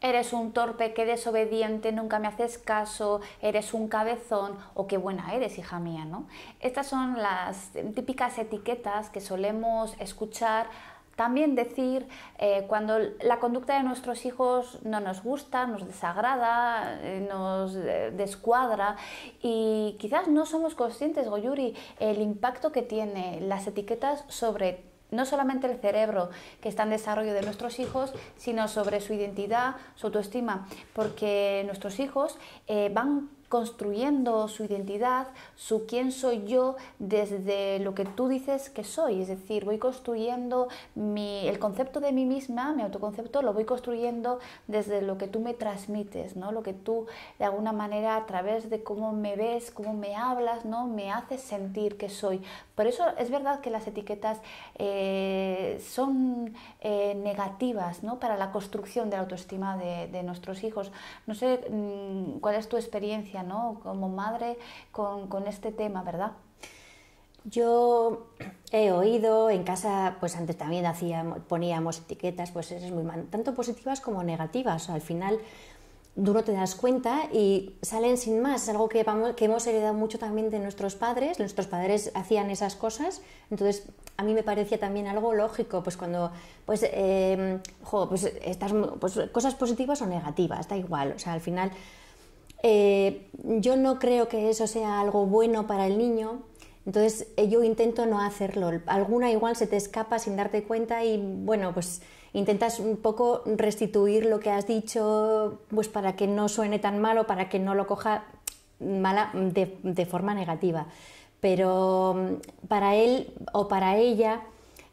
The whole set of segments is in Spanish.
eres un torpe, qué desobediente, nunca me haces caso, eres un cabezón o qué buena eres, hija mía, ¿no? Estas son las típicas etiquetas que solemos escuchar también decir eh, cuando la conducta de nuestros hijos no nos gusta, nos desagrada, eh, nos eh, descuadra y quizás no somos conscientes, Goyuri, el impacto que tiene las etiquetas sobre no solamente el cerebro que está en desarrollo de nuestros hijos, sino sobre su identidad, su autoestima, porque nuestros hijos eh, van construyendo su identidad, su quién soy yo desde lo que tú dices que soy. Es decir, voy construyendo el concepto de mí misma, mi autoconcepto, lo voy construyendo desde lo que tú me transmites, ¿no? lo que tú de alguna manera a través de cómo me ves, cómo me hablas, ¿no? me haces sentir que soy. Por eso es verdad que las etiquetas eh, son eh, negativas para la construcción de la autoestima de nuestros hijos. No sé mm, cuál es tu experiencia como madre con, este tema, ¿verdad? Yo he oído, en casa, pues antes también hacíamos, poníamos etiquetas, pues es muy mal, tanto positivas como negativas. Al final, duro te das cuenta y salen sin más. Es algo que, hemos heredado mucho también de nuestros padres. Nuestros padres hacían esas cosas. Entonces, a mí me parecía también algo lógico, pues cuando, pues, em, pues estas, pues cosas positivas o negativas, da igual. O sea, al final eh, yo no creo que eso sea algo bueno para el niño, entonces eh, yo intento no hacerlo. Alguna igual se te escapa sin darte cuenta y bueno, pues intentas un poco restituir lo que has dicho, pues para que no suene tan malo, para que no lo coja mala de forma negativa. Pero mm, para él o para ella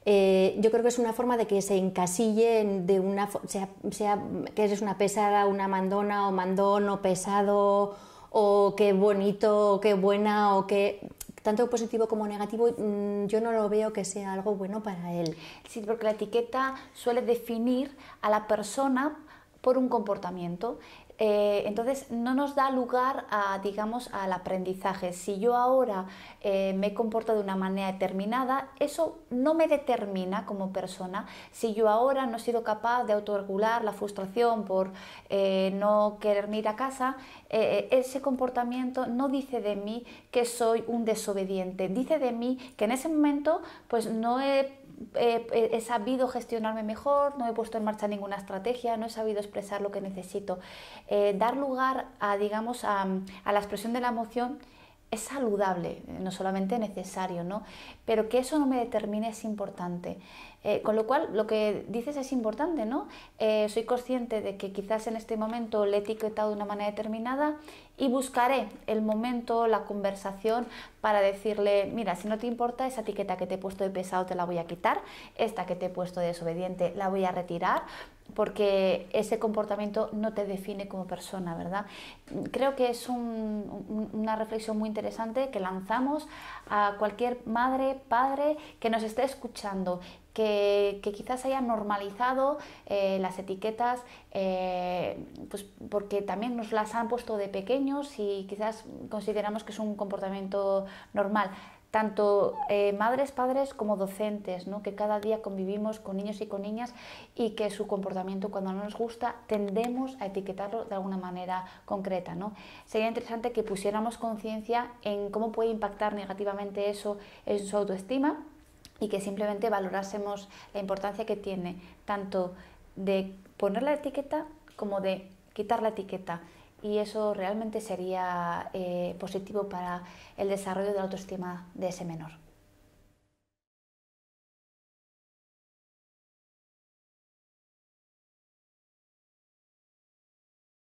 eh, yo creo que es una forma de que se encasille... de una sea, que eres una pesada, una mandona o mandón o pesado o qué bonito o qué buena o qué tanto positivo como negativo, mm, yo no lo veo que sea algo bueno para él. Sí, porque la etiqueta suele definir a la persona por un comportamiento. Eh, entonces no nos da lugar a, digamos, al aprendizaje. Si yo ahora eh, me comporto de una manera determinada, eso no me determina como persona. Si yo ahora no he sido capaz de autorregular la frustración por eh, no querer ir a casa, ese comportamiento no dice de mí que soy un desobediente, dice de mí que en ese momento pues no he he sabido gestionarme mejor, no he puesto en marcha ninguna estrategia, no he sabido expresar lo que necesito. Eh, dar lugar a, digamos, a, la expresión de la emoción es saludable, no solamente necesario, ¿no? Pero que eso no me determine es importante. Eh, con lo cual, lo que dices es importante, ¿no? Eh, soy consciente de que quizás en este momento le he etiquetado de una manera determinada y buscaré el momento, la conversación para decirle, mira, si no te importa, esa etiqueta que te he puesto de pesado te la voy a quitar, esta que te he puesto de desobediente la voy a retirar, porque ese comportamiento no te define como persona, ¿verdad? Creo que es una reflexión muy interesante que lanzamos a cualquier madre, padre que nos esté escuchando que, quizás hayan normalizado eh, las etiquetas, eh, pues porque también nos las han puesto de pequeños y quizás consideramos que es un comportamiento normal tanto eh, madres, padres como docentes, ¿no? que cada día convivimos con niños y con niñas y que su comportamiento cuando no nos gusta tendemos a etiquetarlo de alguna manera concreta. ¿no? Sería interesante que pusiéramos conciencia en cómo puede impactar negativamente eso en su autoestima y que simplemente valorásemos la importancia que tiene tanto de poner la etiqueta como de quitar la etiqueta. Y eso realmente sería eh, positivo para el desarrollo de la autoestima de ese menor.